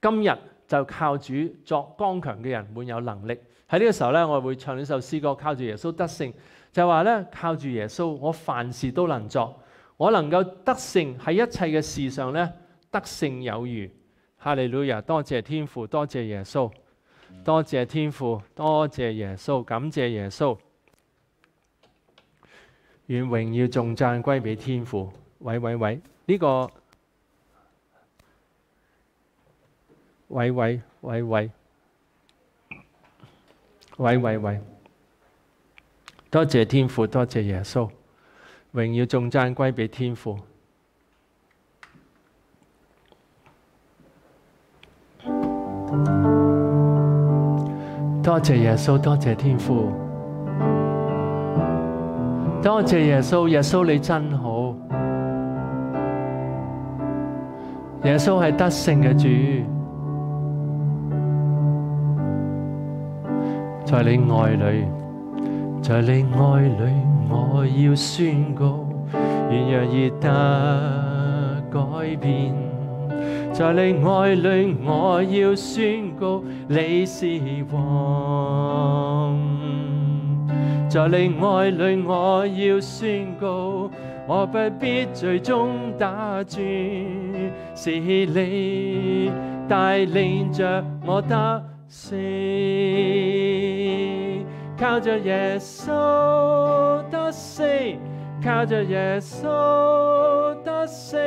今日就靠主作剛強嘅人，會有能力喺呢個時候咧，我會唱呢首詩歌，靠住耶穌得勝，就話咧靠住耶穌，我凡事都能作，我能夠得勝喺一切嘅事上咧，得勝有餘。哈利路亞！多謝天父，多謝耶穌。多谢天父，多谢耶稣，感谢耶稣，愿荣耀众赞归俾天父。喂喂喂，呢个喂喂喂喂喂喂，多谢天父，多谢耶稣，荣耀众赞归俾天父。多谢耶稣，多谢天父，多谢耶稣，耶稣你真好，耶稣系得胜嘅主，在你爱里，在你爱里，我要宣告，炎热热得改变。在你爱里，我要宣告你是王。在你爱里，我要宣告，我不必最终打转。是你带领着我得胜，靠着耶稣得胜，靠着耶稣得胜。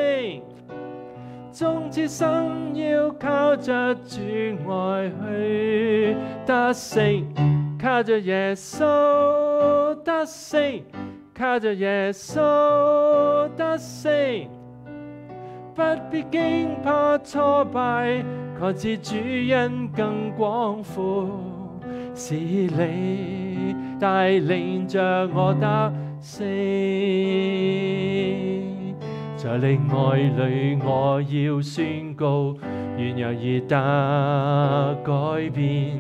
终此生要靠着主爱去得胜，靠着耶稣得胜，靠着耶稣得胜，不必惊怕挫败，可知主恩更广阔，是你带领着我得胜。在你爱里，我要宣告，愿有你得改变。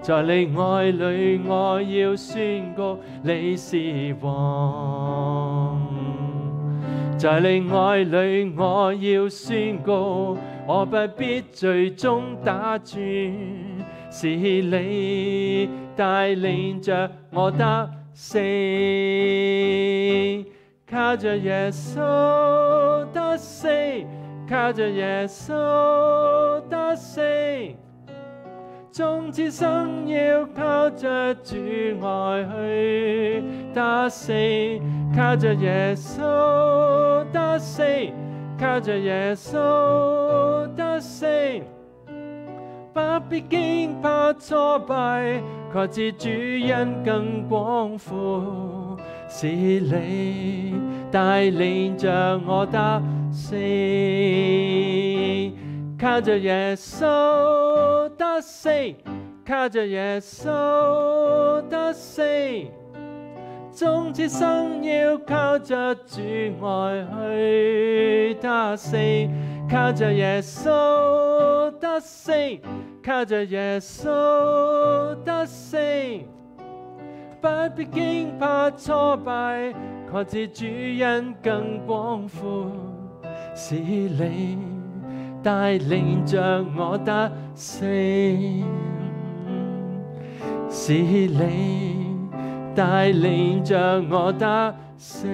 在你爱里，我要宣告，你是王。在你爱里，我要宣告，我不必最终打转，是你带领着我得胜。靠着耶稣得胜，靠着耶稣得胜，终此生要靠着主爱去得胜，靠着耶稣得胜，靠着耶稣得。不必惊怕挫败，可知主恩更广阔，是你带领着我得胜，靠着耶稣得胜，靠着耶稣得胜，终此生要靠着主爱去得胜。靠着耶稣得胜，靠着耶稣得胜，不必惊怕挫败，可知主恩更广阔。是你带领着我得胜，是你带领着我得胜，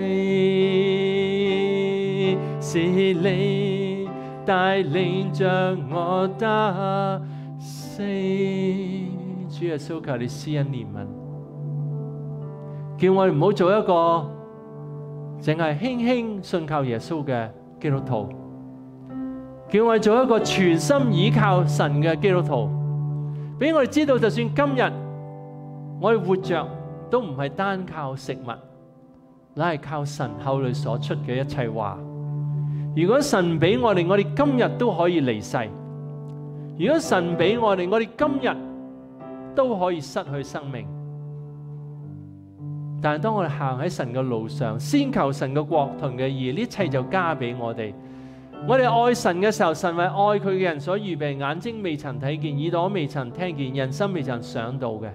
是祢。带领着我得胜。主耶稣求你施恩怜悯，叫我哋唔好做一个净系轻轻信靠耶稣嘅基督徒，叫我哋做一个全心倚靠神嘅基督徒，俾我哋知道，就算今日我哋活着，都唔系单靠食物，乃系靠神后里所出嘅一切话。如果神俾我哋，我哋今日都可以离世；如果神俾我哋，我哋今日都可以失去生命。但系当我哋行喺神嘅路上，先求神嘅国同嘅义，呢一切就加俾我哋。我哋爱神嘅时候，神为爱佢嘅人所预备眼睛未曾睇见、耳朵未曾听见、人心未曾想到嘅。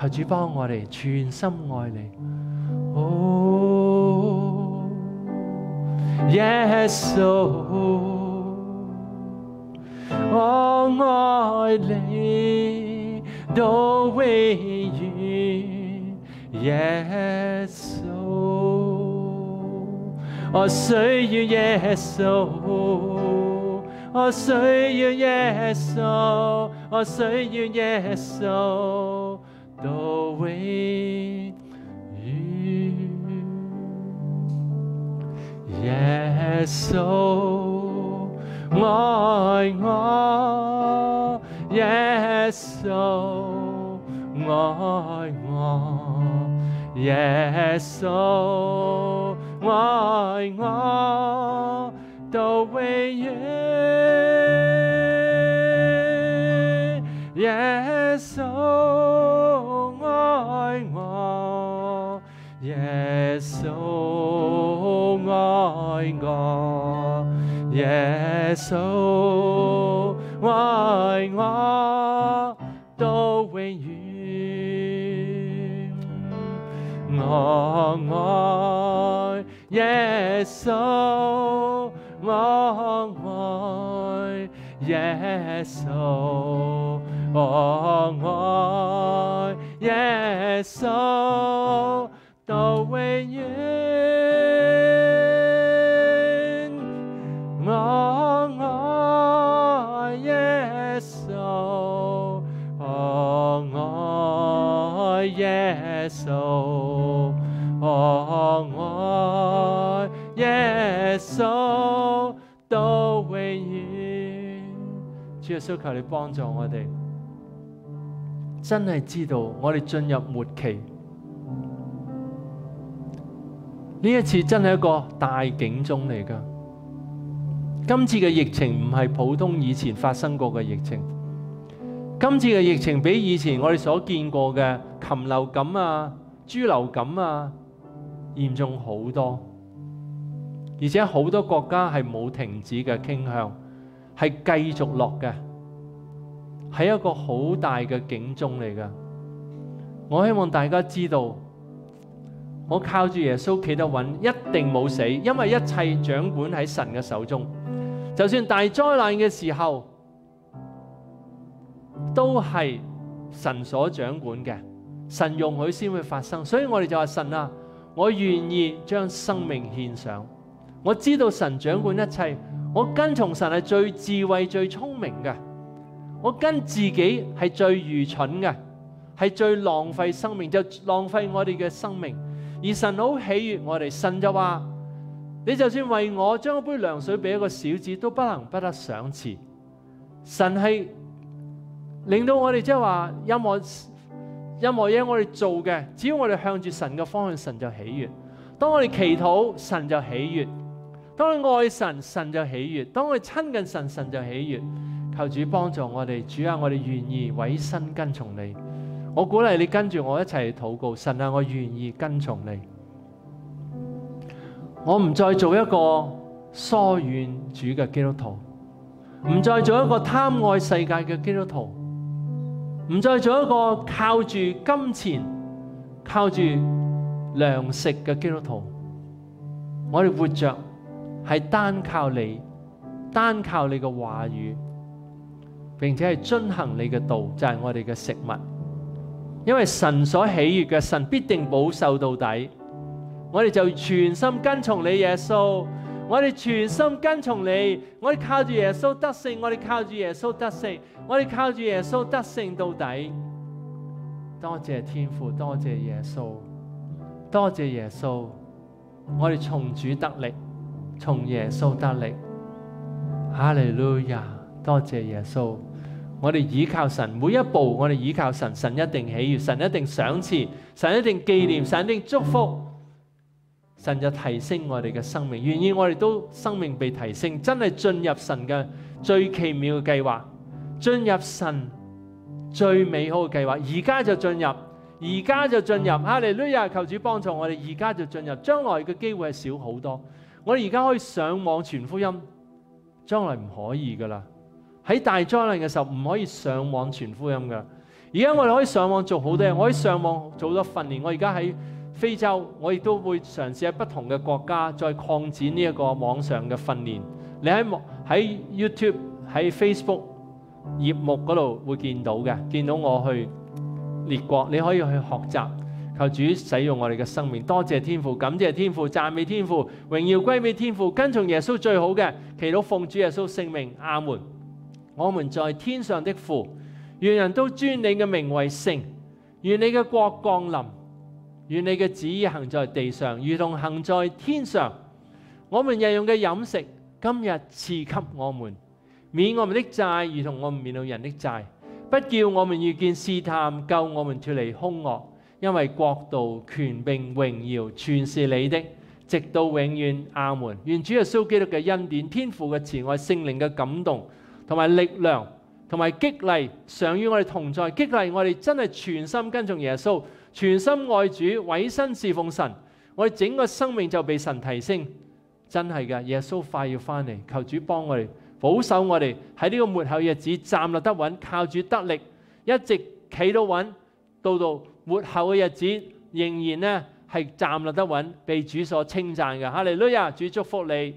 求主帮我哋全心爱你。哦。耶穌，我愛你到永遠，耶穌，我需要耶穌，我需要耶穌，我需要耶穌到永。耶穌愛我，耶穌愛我，耶穌愛我，到永遠，耶穌愛我，耶穌。愛我，耶穌愛我到永遠，我愛耶穌，我愛耶穌，我愛耶穌到永遠。稣，我爱耶稣，都永远。主需求你帮助我哋，真系知道我哋进入末期，呢一次真系一个大警钟嚟噶。今次嘅疫情唔系普通以前发生过嘅疫情。今次嘅疫情比以前我哋所见过嘅禽流感啊、猪流感啊严重好多，而且好多国家系冇停止嘅倾向，系继续落嘅，系一个好大嘅警钟嚟噶。我希望大家知道，我靠住耶稣企得稳，一定冇死，因为一切掌管喺神嘅手中。就算大灾难嘅时候，都系神所掌管嘅，神用佢先会发生，所以我哋就话神啊，我愿意将生命献上。我知道神掌管一切，我跟从神系最智慧、最聪明嘅，我跟自己系最愚蠢嘅，系最浪费生命，就浪费我哋嘅生命。而神好喜悦我哋，神就话：你就算为我将一杯凉水俾一个小子，都不能不得赏赐。神系。令到我哋即系话任何任何嘢我哋做嘅，只要我哋向住神嘅方向，神就喜悦。当我哋祈祷，神就喜悦；当我爱神，神就喜悦；当我亲近神，神就喜悦。求主帮助我哋，主啊，我哋愿意委身跟从你。我鼓励你跟住我一齐祷告。神啊，我愿意跟从你。我唔再做一个疏远主嘅基督徒，唔再做一个贪爱世界嘅基督徒。唔再做一个靠住金钱、靠住粮食嘅基督徒，我哋活着系单靠你，单靠你嘅话语，并且系遵行你嘅道就系我哋嘅食物。因为神所喜悦嘅神必定保守到底，我哋就全心跟从你耶稣。我哋全心跟从你，我哋靠住耶稣得胜，我哋靠住耶稣得胜，我哋靠住耶稣得胜到底。多谢天父，多谢耶稣，多谢耶稣，我哋从主得力，从耶稣得力。哈利路亚，多谢耶稣，我哋倚靠神每一步，我哋倚靠神，神一定喜悦，神一定赏赐，神一定纪念，神一定祝福。神就提升我哋嘅生命，愿意我哋都生命被提升，真系进入神嘅最奇妙嘅计划，进入神最美好嘅计划。而家就进入，而家就进入。阿尼路亚，求主帮助我哋，而家就进入。将来嘅机会系少好多。我哋而家可以上网传福音，将来唔可以噶啦。喺大灾难嘅时候唔可以上网传福音噶。而家我哋可以上网做好多嘢，我可以上网做多训练。我而家喺。非洲，我亦都會嘗試喺不同嘅國家再擴展呢一個網上嘅訓練。你喺喺 YouTube 喺 Facebook 页目嗰度會見到嘅，見到我去列國，你可以去學習。求主使用我哋嘅生命，多謝天父，感謝天父，讚美天父，榮耀歸俾天父，跟從耶穌最好嘅。祈禱奉主耶穌聖名，阿門。我們在天上的父，願人都尊你嘅名為聖，願你嘅國降臨。愿你嘅旨意行在地上，如同行在天上。我们日用嘅饮食，今日赐给我们，免我们的债，如同我们免了人的债。不叫我们遇见试探，救我们脱离凶恶。因为国度、权柄、荣耀，全是你的，直到永远。阿门。愿主耶稣基督嘅恩典、天父嘅慈爱、圣灵嘅感动，同埋力量、同埋激励，常与我哋同在，激励我哋真系全心跟从耶稣。全心爱主，委身侍奉神，我哋整个生命就被神提升，真系噶！耶稣快要翻嚟，求主帮我哋保守我哋喺呢个末后日子站立得稳，靠住得力，一直企到稳，到到末后嘅日子仍然呢系站立得稳，被主所称赞嘅。哈利路阿主祝福你。